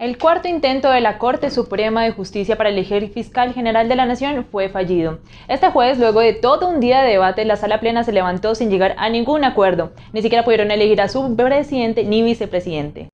El cuarto intento de la Corte Suprema de Justicia para elegir fiscal general de la Nación fue fallido. Este jueves, luego de todo un día de debate, la sala plena se levantó sin llegar a ningún acuerdo. Ni siquiera pudieron elegir a su presidente ni vicepresidente.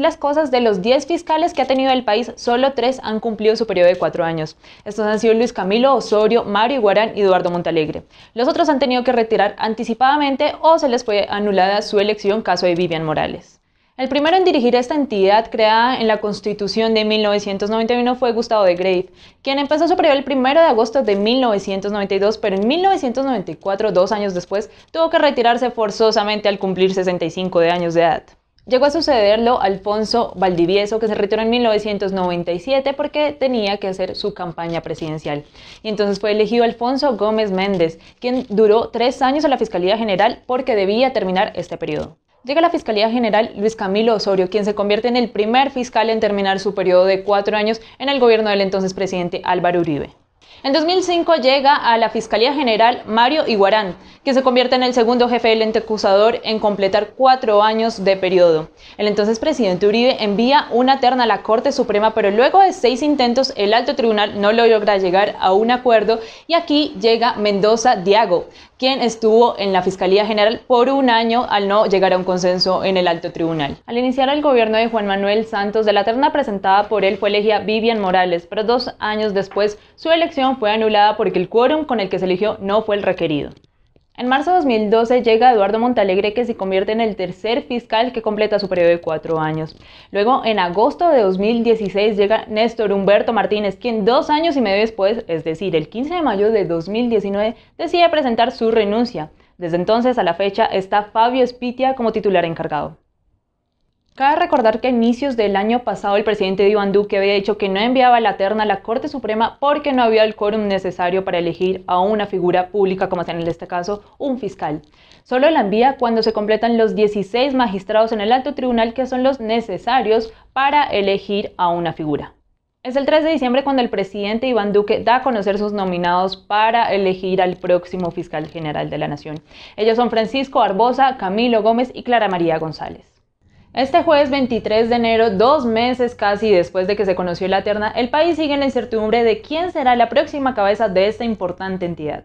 las cosas, de los 10 fiscales que ha tenido el país, solo 3 han cumplido su periodo de 4 años. Estos han sido Luis Camilo Osorio, Mario Guarán y Eduardo Montalegre. Los otros han tenido que retirar anticipadamente o se les fue anulada su elección caso de Vivian Morales. El primero en dirigir esta entidad creada en la Constitución de 1991 fue Gustavo de Grave, quien empezó su periodo el 1 de agosto de 1992, pero en 1994, dos años después, tuvo que retirarse forzosamente al cumplir 65 de años de edad. Llegó a sucederlo Alfonso Valdivieso, que se retiró en 1997 porque tenía que hacer su campaña presidencial. Y entonces fue elegido Alfonso Gómez Méndez, quien duró tres años en la Fiscalía General porque debía terminar este periodo. Llega a la Fiscalía General Luis Camilo Osorio, quien se convierte en el primer fiscal en terminar su periodo de cuatro años en el gobierno del entonces presidente Álvaro Uribe. En 2005 llega a la Fiscalía General Mario Iguarán, que se convierte en el segundo jefe del ente acusador en completar cuatro años de periodo. El entonces presidente Uribe envía una terna a la Corte Suprema, pero luego de seis intentos el alto tribunal no logra llegar a un acuerdo y aquí llega Mendoza Diago, quien estuvo en la Fiscalía General por un año al no llegar a un consenso en el alto tribunal. Al iniciar el gobierno de Juan Manuel Santos, de la terna presentada por él fue elegida Vivian Morales, pero dos años después su elección fue anulada porque el quórum con el que se eligió no fue el requerido. En marzo de 2012 llega Eduardo Montalegre que se convierte en el tercer fiscal que completa su periodo de cuatro años. Luego, en agosto de 2016 llega Néstor Humberto Martínez, quien dos años y medio después, es decir, el 15 de mayo de 2019, decide presentar su renuncia. Desde entonces a la fecha está Fabio Spitia como titular encargado. Cabe recordar que a inicios del año pasado el presidente Iván Duque había dicho que no enviaba la terna a la Corte Suprema porque no había el quórum necesario para elegir a una figura pública, como es en este caso un fiscal. Solo la envía cuando se completan los 16 magistrados en el alto tribunal que son los necesarios para elegir a una figura. Es el 3 de diciembre cuando el presidente Iván Duque da a conocer sus nominados para elegir al próximo fiscal general de la nación. Ellos son Francisco Arboza, Camilo Gómez y Clara María González. Este jueves 23 de enero, dos meses casi después de que se conoció la terna, el país sigue en la incertidumbre de quién será la próxima cabeza de esta importante entidad.